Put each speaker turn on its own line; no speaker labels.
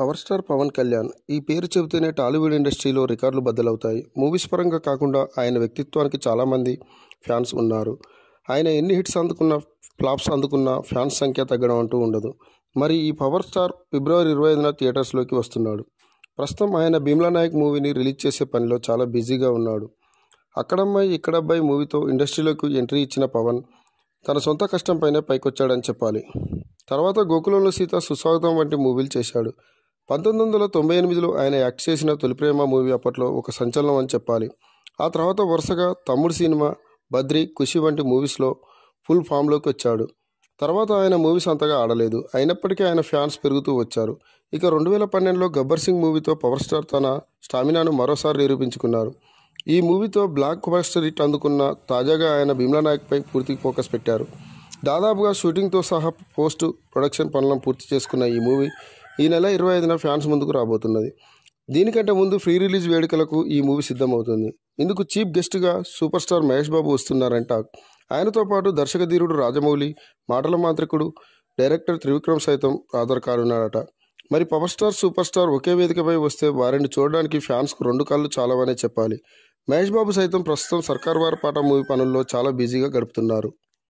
power star Pawan Kalyan ఈ పేరు చెబితేనే టాలీవుడ్ ఇండస్ట్రీలో రికార్డులు బద్దలవుతాయి మూవీస్ పరంగా కాకుండా ఆయన వ్యక్తిత్వానికి చాలామంది ఫ్యాన్స్ ఉన్నారు ఆయన ఎన్ని హిట్స్ అందుకున్న ఫ్లాప్స్ అందుకున్న ఫ్యాన్స్ సంఖ్య తగ్గడం అంటూ ఉండదు మరి ఈ పవర్ స్టార్ ఫిబ్రవరి ఇరవై ఐదున థియేటర్స్లోకి వస్తున్నాడు ప్రస్తుతం ఆయన భీమ్లా నాయక్ మూవీని రిలీజ్ చేసే పనిలో చాలా బిజీగా ఉన్నాడు అక్కడమ్మాయి ఇక్కడబ్బాయి మూవీతో ఇండస్ట్రీలోకి ఎంట్రీ ఇచ్చిన పవన్ తన సొంత కష్టంపైనే పైకొచ్చాడని చెప్పాలి తర్వాత గోకులంలో సీత సుస్వాగతం వంటి మూవీలు చేశాడు పంతొమ్మిది వందల తొంభై ఎనిమిదిలో ఆయన యాక్ట్ చేసిన తొలి ప్రేమ మూవీ అప్పట్లో ఒక సంచలనం అని చెప్పాలి ఆ తర్వాత వరుసగా తమ్ముడు సినిమా బద్రి ఖుషి వంటి మూవీస్లో ఫుల్ ఫామ్లోకి వచ్చాడు తర్వాత ఆయన మూవీస్ అంతగా ఆడలేదు అయినప్పటికీ ఆయన ఫ్యాన్స్ పెరుగుతూ వచ్చారు ఇక రెండు వేల పన్నెండులో గబ్బర్ సింగ్ మూవీతో పవర్ స్టార్ తన స్టామినాను మరోసారి నిరూపించుకున్నారు ఈ మూవీతో బ్లాక్ బస్టర్ హిట్ అందుకున్న తాజాగా ఆయన భీమ్లా నాయక్పై పూర్తి ఫోకస్ పెట్టారు దాదాపుగా షూటింగ్తో సహా పోస్ట్ ప్రొడక్షన్ పనులను పూర్తి చేసుకున్న ఈ మూవీ ఈ నెల ఇరవై ఐదున ఫ్యాన్స్ ముందుకు రాబోతున్నది దీనికంటే ముందు ఫ్రీ రిలీజ్ వేడుకలకు ఈ మూవీ సిద్ధమవుతుంది ఇందుకు చీఫ్ గెస్ట్గా సూపర్ స్టార్ మహేష్ బాబు వస్తున్నారంట ఆయనతో పాటు దర్శకధీరుడు రాజమౌళి మాటల మాంత్రికుడు డైరెక్టర్ త్రివిక్రమ్ సైతం హాజరు కానున్నారట మరి పవర్ స్టార్ సూపర్ స్టార్ ఒకే వేదికపై వస్తే వారిని చూడడానికి ఫ్యాన్స్కు రెండు కాళ్ళు చాలావనే చెప్పాలి మహేష్ బాబు సైతం ప్రస్తుతం సర్కార్ వారి పాట మూవీ పనుల్లో చాలా బిజీగా గడుపుతున్నారు